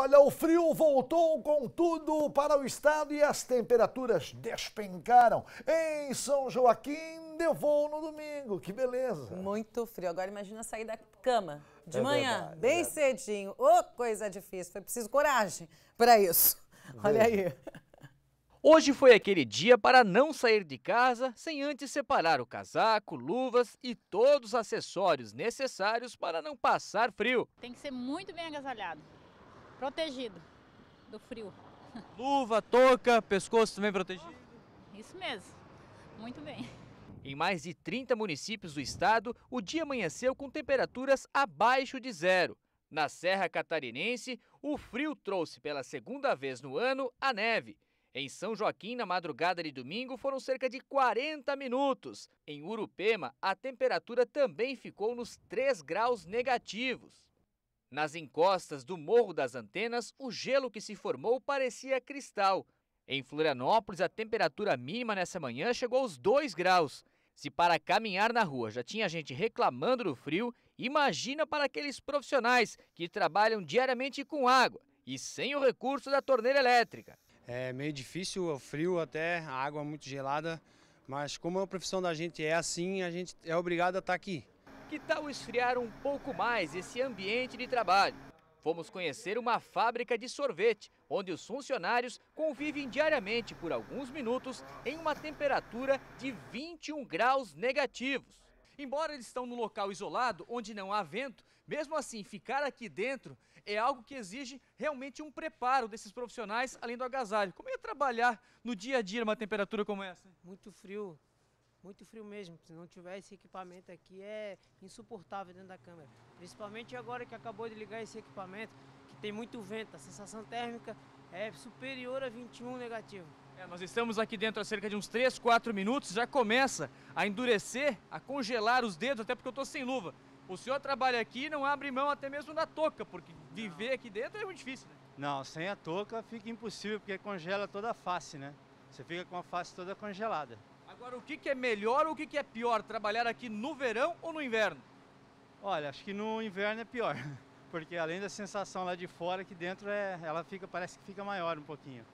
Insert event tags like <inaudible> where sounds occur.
Olha, o frio voltou com tudo para o estado e as temperaturas despencaram. Em São Joaquim, Devo no domingo, que beleza. Muito frio. Agora imagina sair da cama de é manhã, verdade, é bem é cedinho. Ô, oh, coisa difícil. Foi preciso coragem para isso. Olha aí. Hoje foi aquele dia para não sair de casa sem antes separar o casaco, luvas e todos os acessórios necessários para não passar frio. Tem que ser muito bem agasalhado protegido do frio. <laughs> Luva, touca, pescoço também protegido? Isso mesmo, muito bem. Em mais de 30 municípios do estado, o dia amanheceu com temperaturas abaixo de zero. Na Serra Catarinense, o frio trouxe pela segunda vez no ano a neve. Em São Joaquim, na madrugada de domingo, foram cerca de 40 minutos. Em Urupema, a temperatura também ficou nos 3 graus negativos. Nas encostas do Morro das Antenas, o gelo que se formou parecia cristal. Em Florianópolis, a temperatura mínima nessa manhã chegou aos 2 graus. Se para caminhar na rua já tinha gente reclamando do frio, imagina para aqueles profissionais que trabalham diariamente com água e sem o recurso da torneira elétrica. É meio difícil, o frio até, a água muito gelada, mas como é a profissão da gente é assim, a gente é obrigado a estar tá aqui. Que tal esfriar um pouco mais esse ambiente de trabalho? Fomos conhecer uma fábrica de sorvete, onde os funcionários convivem diariamente por alguns minutos em uma temperatura de 21 graus negativos. Embora eles estão num local isolado, onde não há vento, mesmo assim, ficar aqui dentro é algo que exige realmente um preparo desses profissionais, além do agasalho. Como é trabalhar no dia a dia numa temperatura como essa? Muito frio, muito frio mesmo, se não tiver esse equipamento aqui é insuportável dentro da câmera. Principalmente agora que acabou de ligar esse equipamento, que tem muito vento, a sensação térmica é superior a 21 negativo. É, nós estamos aqui dentro há cerca de uns 3, 4 minutos, já começa a endurecer, a congelar os dedos, até porque eu estou sem luva. O senhor trabalha aqui e não abre mão até mesmo da touca, porque viver aqui dentro é muito difícil, né? Não, sem a touca fica impossível, porque congela toda a face, né? Você fica com a face toda congelada. Agora, o que, que é melhor ou o que, que é pior, trabalhar aqui no verão ou no inverno? Olha, acho que no inverno é pior, <laughs> porque além da sensação lá de fora, aqui dentro é, ela fica, parece que fica maior um pouquinho.